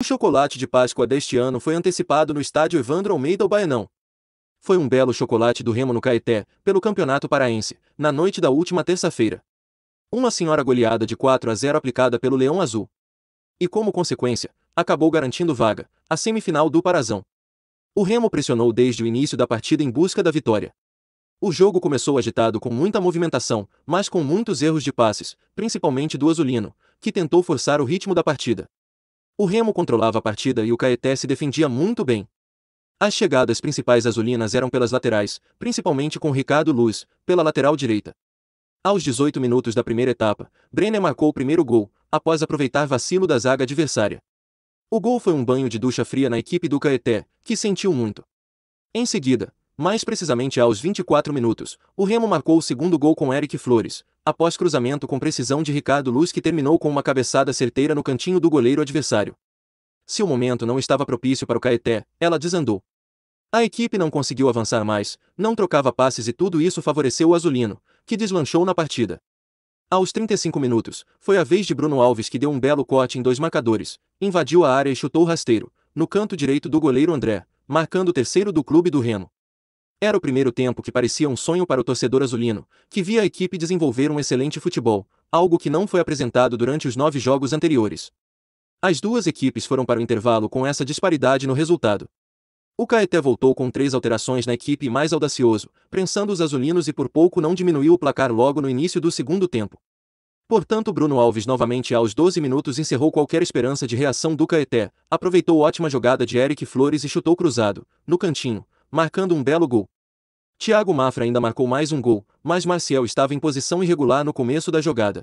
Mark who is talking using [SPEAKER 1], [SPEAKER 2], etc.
[SPEAKER 1] O chocolate de Páscoa deste ano foi antecipado no estádio Evandro Almeida ao Baenão. Foi um belo chocolate do Remo no Caeté, pelo Campeonato Paraense, na noite da última terça-feira. Uma senhora goleada de 4 a 0 aplicada pelo Leão Azul. E como consequência, acabou garantindo vaga, a semifinal do Parazão. O Remo pressionou desde o início da partida em busca da vitória. O jogo começou agitado com muita movimentação, mas com muitos erros de passes, principalmente do Azulino, que tentou forçar o ritmo da partida. O Remo controlava a partida e o Caeté se defendia muito bem. As chegadas principais azulinas eram pelas laterais, principalmente com Ricardo Luz, pela lateral direita. Aos 18 minutos da primeira etapa, Brenner marcou o primeiro gol, após aproveitar vacilo da zaga adversária. O gol foi um banho de ducha fria na equipe do Caeté, que sentiu muito. Em seguida, mais precisamente aos 24 minutos, o Remo marcou o segundo gol com Eric Flores, após cruzamento com precisão de Ricardo Luz que terminou com uma cabeçada certeira no cantinho do goleiro adversário. Se o momento não estava propício para o Caeté, ela desandou. A equipe não conseguiu avançar mais, não trocava passes e tudo isso favoreceu o azulino, que deslanchou na partida. Aos 35 minutos, foi a vez de Bruno Alves que deu um belo corte em dois marcadores, invadiu a área e chutou rasteiro, no canto direito do goleiro André, marcando o terceiro do clube do Reno. Era o primeiro tempo que parecia um sonho para o torcedor azulino, que via a equipe desenvolver um excelente futebol, algo que não foi apresentado durante os nove jogos anteriores. As duas equipes foram para o intervalo com essa disparidade no resultado. O Caeté voltou com três alterações na equipe mais audacioso, prensando os azulinos e por pouco não diminuiu o placar logo no início do segundo tempo. Portanto, Bruno Alves novamente aos 12 minutos encerrou qualquer esperança de reação do Caeté, aproveitou ótima jogada de Eric Flores e chutou cruzado, no cantinho, marcando um belo gol. Thiago Mafra ainda marcou mais um gol, mas Marcial estava em posição irregular no começo da jogada.